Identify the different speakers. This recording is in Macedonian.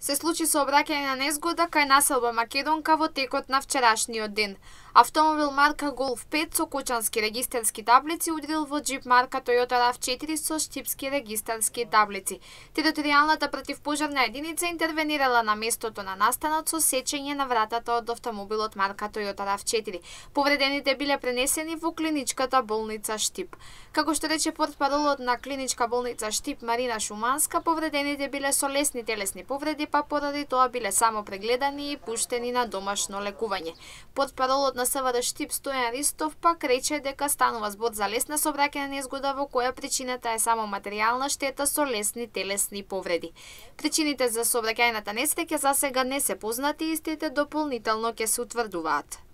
Speaker 1: се случи сообраќање на незгода кај населба Македонка во текот на вчерашниот ден. Автомобил марка Golf 5 со кочански регистарски таблици удрил во джип марка Toyota RAV4 со штипски регистарски таблици. Територијалната противпожарна единица интервенирала на местото на настанот со сечење на вратата од автомобилот марка Toyota RAV4. Повредените биле пренесени во клиничката болница Штип. Како што рече портпаролот на клиничка болница Штип Марина Шуманска, повредените биле со лесни телесни повреди па поради тоа биле само прегледани и пуштени на домашно лекување. паролот на СВД Штип Стојан Ристов пак рече дека станува збор за лесна собракена незгода во која причината е само материјална штета со лесни телесни повреди. Причините за собракената несреќа за сега не се познати и истите дополнително ќе се утврдуваат.